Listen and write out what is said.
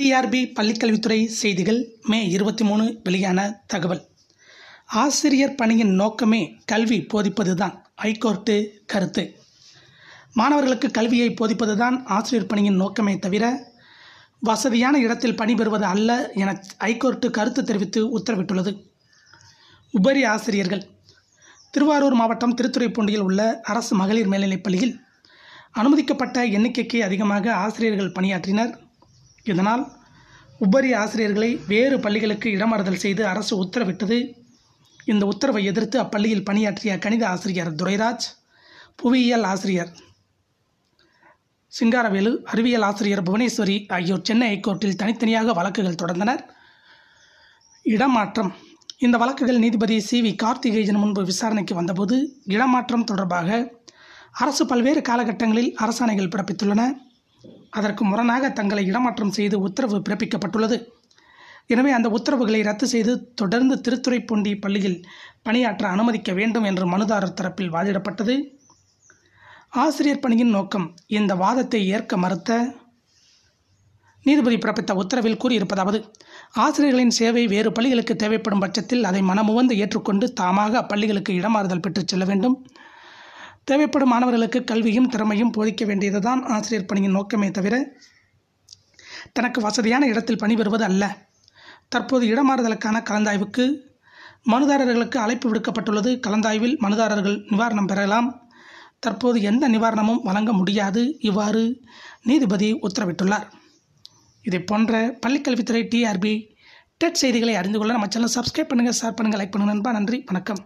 TRP பள்ளிக்கல்வித்துறை செய்திகள் மே இருபத்தி மூணு வெளியான தகவல் ஆசிரியர் பணியின் நோக்கமே கல்வி போதிப்பது தான் ஹைகோர்ட்டு கருத்து மாணவர்களுக்கு கல்வியை போதிப்பது தான் ஆசிரியர் பணியின் நோக்கமே தவிர வசதியான இடத்தில் பணிபெறுவது அல்ல என ஐகோர்ட்டு கருத்து தெரிவித்து உத்தரவிட்டுள்ளது உபரி ஆசிரியர்கள் திருவாரூர் மாவட்டம் திருத்துறைப்பூண்டியில் உள்ள அரசு மகளிர் மேல்நிலைப் பள்ளியில் அனுமதிக்கப்பட்ட எண்ணிக்கைக்கு அதிகமாக ஆசிரியர்கள் பணியாற்றினர் இதனால் உபரி ஆசிரியர்களை வேறு பள்ளிகளுக்கு இடமாறுதல் செய்து அரசு உத்தரவிட்டது இந்த உத்தரவை எதிர்த்து அப்பள்ளியில் பணியாற்றிய கணித ஆசிரியர் துரைராஜ் புவியியல் ஆசிரியர் சிங்காரவேலு அறிவியல் ஆசிரியர் புவனேஸ்வரி ஆகியோர் சென்னை ஹைகோர்ட்டில் தனித்தனியாக வழக்குகள் தொடர்ந்தனர் இடமாற்றம் இந்த வழக்குகள் நீதிபதி சி வி கார்த்திகேயன் முன்பு விசாரணைக்கு வந்தபோது இடமாற்றம் தொடர்பாக அரசு பல்வேறு காலகட்டங்களில் அரசாணைகள் பிறப்பித்துள்ளன அதற்கு முரணாக தங்களை இடமாற்றம் செய்து உத்தரவு பிறப்பிக்கப்பட்டுள்ளது எனவே அந்த உத்தரவுகளை ரத்து செய்து தொடர்ந்து திருத்துறைப்பூண்டி பள்ளியில் பணியாற்ற அனுமதிக்க வேண்டும் என்று மனுதாரர் தரப்பில் வாதிடப்பட்டது ஆசிரியர் பணியின் நோக்கம் இந்த வாதத்தை ஏற்க மறுத்த நீதிபதி பிறப்பித்த உத்தரவில் கூறியிருப்பதாவது ஆசிரியர்களின் சேவை வேறு பள்ளிகளுக்கு தேவைப்படும் பட்சத்தில் அதை மனமுவந்து ஏற்றுக்கொண்டு தாமாக அப்பள்ளிகளுக்கு இடமாறுதல் பெற்றுச் செல்ல வேண்டும் தேவைப்படும் மாணவர்களுக்கு கல்வியும் திறமையும் போதிக்க வேண்டியதுதான் ஆசிரியர் பணியின் நோக்கமே தவிர தனக்கு வசதியான இடத்தில் பணிபெறுவது அல்ல தற்போது இடமாறுதலுக்கான கலந்தாய்வுக்கு மனுதாரர்களுக்கு அழைப்பு விடுக்கப்பட்டுள்ளது கலந்தாய்வில் மனுதாரர்கள் நிவாரணம் பெறலாம் தற்போது எந்த நிவாரணமும் வழங்க முடியாது இவ்வாறு நீதிபதி உத்தரவிட்டுள்ளார் இதை போன்ற பள்ளிக்கல்வித்துறை டிஆர்பி டெட் செய்திகளை அறிந்து கொள்ள நம்ம சேனல் சப்ஸ்கிரைப் பண்ணுங்கள் ஷேர் பண்ணுங்கள் லைக் பண்ணுங்கள் நண்பா நன்றி வணக்கம்